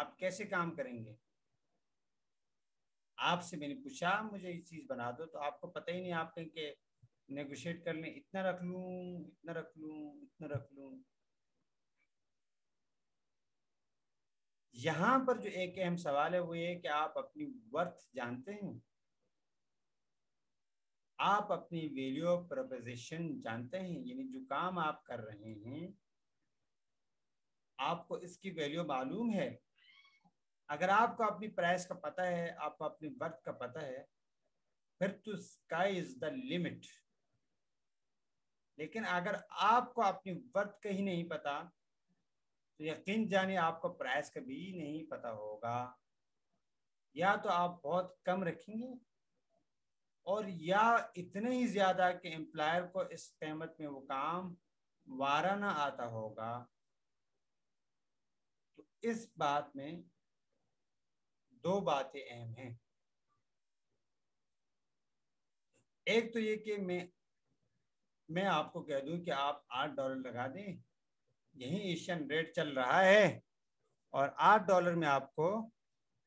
आप कैसे काम करेंगे आपसे मैंने पूछा मुझे ये चीज़ बना दो तो आपको पता ही नहीं आप कहीं के नेगोशिएट कर लें इतना रख लूँ इतना रख लूँ इतना रख लूँ यहाँ पर जो एक अहम सवाल है वो ये कि आप अपनी वर्थ जानते हैं आप अपनी वैल्यू ऑफ प्रपोजिशन जानते हैं यानी जो काम आप कर रहे हैं आपको इसकी वैल्यू मालूम है अगर आपको अपनी प्राइस का पता है आपको अपने वर्थ का पता है फिर तो स्काई इज द लिमिट लेकिन अगर आपको अपनी वर्थ का ही नहीं पता तो यकीन जानिए आपको प्राइस का भी नहीं पता होगा या तो आप बहुत कम रखेंगे और या इतने ही ज्यादा कि एम्प्लॉयर को इस कीमत में वो काम वारा ना आता होगा तो इस बात में दो बातें अहम हैं एक तो ये कि मैं मैं आपको कह दूं कि आप आठ डॉलर लगा दें यही एशियन रेट चल रहा है और आठ डॉलर में आपको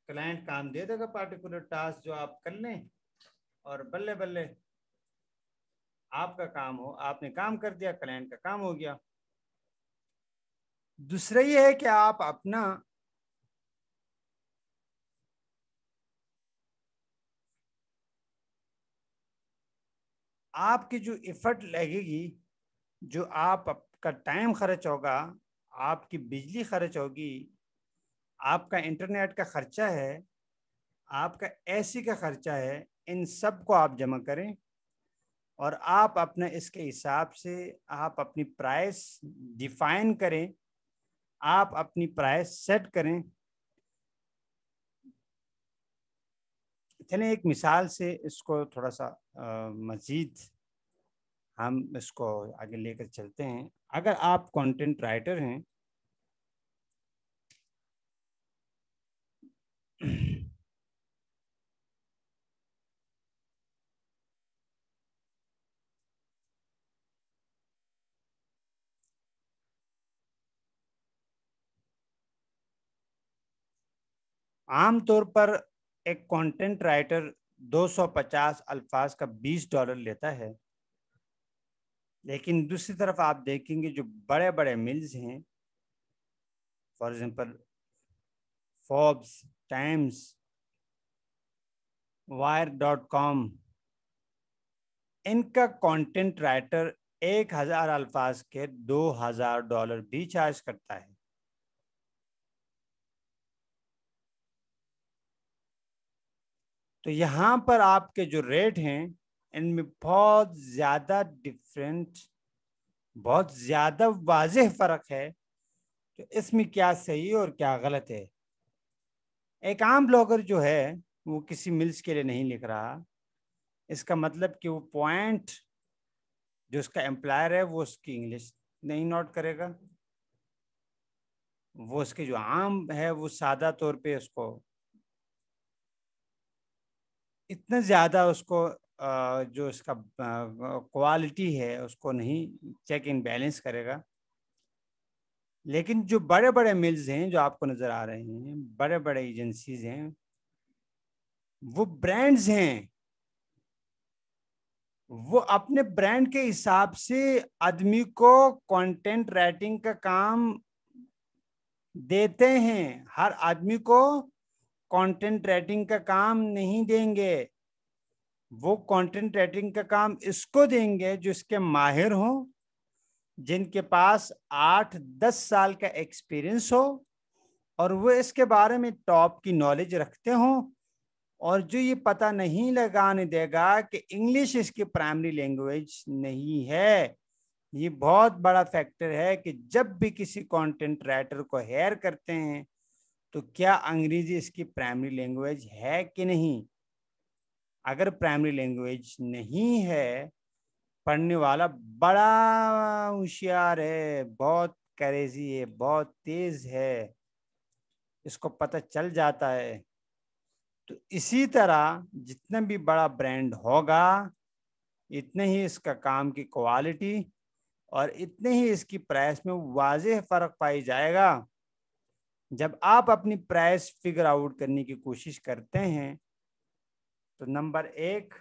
क्लाइंट काम दे देगा पार्टिकुलर टास्क जो आप कर लें और बल्ले बल्ले आपका काम हो आपने काम कर दिया क्लाइंट का काम हो गया दूसरा ये है कि आप अपना आपकी जो इफ़र्ट लगेगी जो आप आपका टाइम खर्च होगा आपकी बिजली खर्च होगी आपका इंटरनेट का खर्चा है आपका एसी का खर्चा है इन सब को आप जमा करें और आप अपने इसके हिसाब से आप अपनी प्राइस डिफाइन करें आप अपनी प्राइस सेट करें इतने एक मिसाल से इसको थोड़ा सा मज़ीद हम इसको आगे लेकर चलते हैं अगर आप कंटेंट राइटर हैं आमतौर पर एक कंटेंट राइटर 250 अल्फाज का 20 डॉलर लेता है लेकिन दूसरी तरफ आप देखेंगे जो बड़े बड़े मिल्स हैं for example Forbes Times Wire dot com इनका कंटेंट राइटर एक हज़ार अल्फाज के दो हज़ार डॉलर भी चार्ज करता है तो यहाँ पर आपके जो रेट हैं इनमें बहुत ज़्यादा डिफरेंट बहुत ज़्यादा वाज फ़र्क है तो इसमें क्या सही और क्या गलत है एक आम ब्लॉगर जो है वो किसी मिल्स के लिए नहीं लिख रहा इसका मतलब कि वो पॉइंट जो उसका एम्प्लायर है वो उसकी इंग्लिश नहीं नोट करेगा वो उसके जो आम है वो सादा तौर पे उसको इतना ज़्यादा उसको जो इसका क्वालिटी है उसको नहीं चेक इन बैलेंस करेगा लेकिन जो बड़े बड़े मिल्स हैं जो आपको नज़र आ रहे हैं बड़े बड़े एजेंसीज हैं वो ब्रांड्स हैं वो अपने ब्रांड के हिसाब से आदमी को कंटेंट राइटिंग का काम देते हैं हर आदमी को कंटेंट राइटिंग का काम नहीं देंगे वो कंटेंट राइटिंग का काम इसको देंगे जो इसके माहिर हों जिनके पास आठ दस साल का एक्सपीरियंस हो और वो इसके बारे में टॉप की नॉलेज रखते हों और जो ये पता नहीं लगाने देगा कि इंग्लिश इसकी प्राइमरी लैंग्वेज नहीं है ये बहुत बड़ा फैक्टर है कि जब भी किसी कंटेंट राइटर को हेयर करते हैं तो क्या अंग्रेजी इसकी प्राइमरी लैंग्वेज है कि नहीं अगर प्राइमरी लैंग्वेज नहीं है पढ़ने वाला बड़ा होशियार है बहुत करेजी है बहुत तेज है इसको पता चल जाता है तो इसी तरह जितना भी बड़ा ब्रांड होगा इतने ही इसका काम की क्वालिटी और इतने ही इसकी प्राइस में वाजह फ़र्क पाई जाएगा जब आप अपनी प्राइस फिगर आउट करने की कोशिश करते हैं तो नंबर एक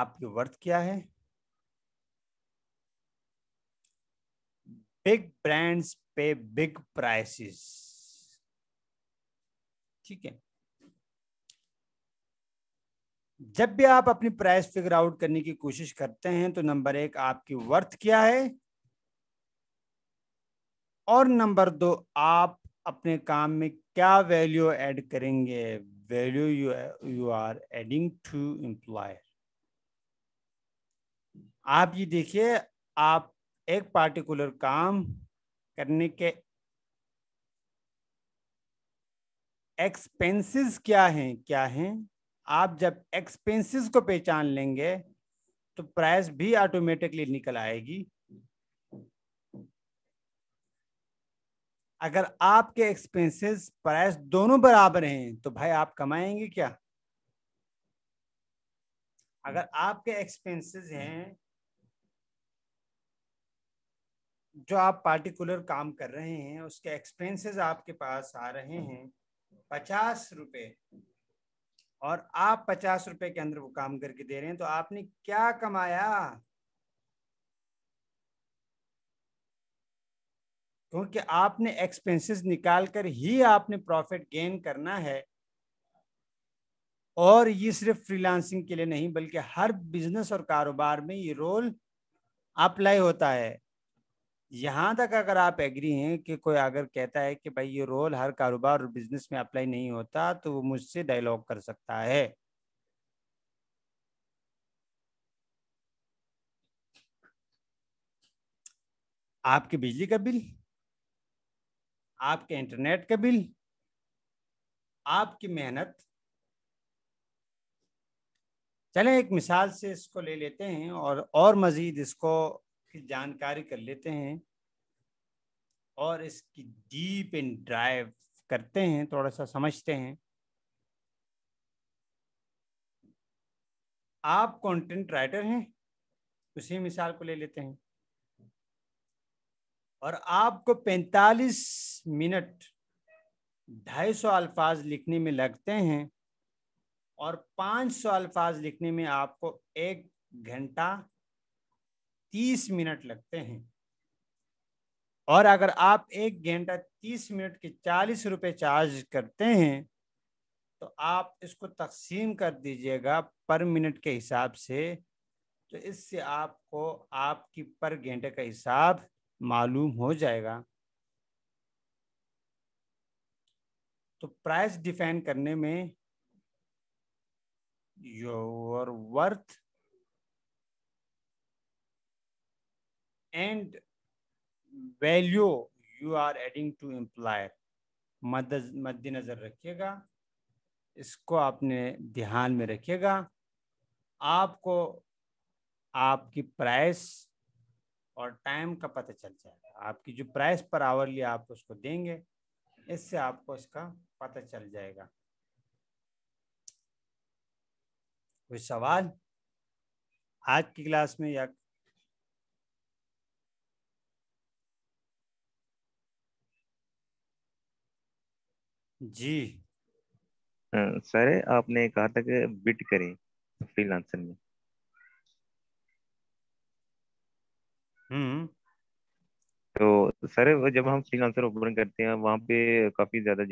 आपकी वर्थ क्या है बिग ब्रांड्स पे बिग प्राइसेस ठीक है जब भी आप अपनी प्राइस फिगर आउट करने की कोशिश करते हैं तो नंबर एक आपकी वर्थ क्या है और नंबर दो आप अपने काम में क्या वैल्यू ऐड करेंगे value you you are adding to employer आप ये देखिए आप एक पार्टिकुलर काम करने के एक्सपेंसेस क्या हैं क्या हैं आप जब एक्सपेंसेस को पहचान लेंगे तो प्राइस भी ऑटोमेटिकली निकल आएगी अगर आपके एक्सपेंसेस प्राइस दोनों बराबर हैं तो भाई आप कमाएंगे क्या अगर आपके एक्सपेंसेस हैं जो आप पार्टिकुलर काम कर रहे हैं उसके एक्सपेंसेस आपके पास आ रहे हैं पचास रुपये और आप पचास रुपए के अंदर वो काम करके दे रहे हैं तो आपने क्या कमाया क्योंकि आपने एक्सपेंसेस निकाल कर ही आपने प्रॉफिट गेन करना है और ये सिर्फ फ्रीलांसिंग के लिए नहीं बल्कि हर बिजनेस और कारोबार में ये रोल अप्लाई होता है यहाँ तक अगर आप एग्री हैं कि कोई अगर कहता है कि भाई ये रोल हर कारोबार और बिजनेस में अप्लाई नहीं होता तो वो मुझसे डायलॉग कर सकता है आपके बिजली का बिल आपके इंटरनेट के बिल आपकी मेहनत चले एक मिसाल से इसको ले लेते हैं और और मज़ीद इसको जानकारी कर लेते हैं और इसकी डीप इन ड्राइव करते हैं थोड़ा सा समझते हैं आप कंटेंट राइटर हैं उसी मिसाल को ले लेते हैं और आपको 45 मिनट 250 अल्फाज लिखने में लगते हैं और 500 अल्फाज लिखने में आपको एक घंटा 30 मिनट लगते हैं और अगर आप एक घंटा 30 मिनट के चालीस रुपये चार्ज करते हैं तो आप इसको तकसीम कर दीजिएगा पर मिनट के हिसाब से तो इससे आपको आपकी पर घंटे का हिसाब मालूम हो जाएगा तो प्राइस डिफाइन करने में your worth and value you are adding to employer मद्देनजर रखिएगा इसको आपने ध्यान में रखिएगा आपको आपकी प्राइस और टाइम का पता चल जाएगा आपकी जो प्राइस पर आवरली आप उसको देंगे इससे आपको इसका पता चल जाएगा कोई सवाल आज की क्लास में या जी सर आपने कहा था कि बिट करें फ्रीलांसर में हम्म। तो सर जब हम फ्रीलांसर ओपन करते हैं वहाँ पे काफी ज्यादा